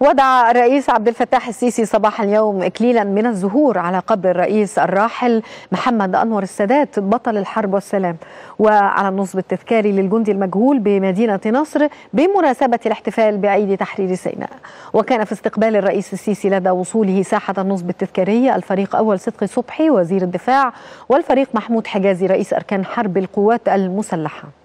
وضع الرئيس عبد الفتاح السيسي صباح اليوم اكليلا من الزهور على قبر الرئيس الراحل محمد انور السادات بطل الحرب والسلام وعلى النصب التذكاري للجندي المجهول بمدينه نصر بمناسبه الاحتفال بعيد تحرير سيناء وكان في استقبال الرئيس السيسي لدى وصوله ساحه النصب التذكاري الفريق اول صدقي صبحي وزير الدفاع والفريق محمود حجازي رئيس اركان حرب القوات المسلحه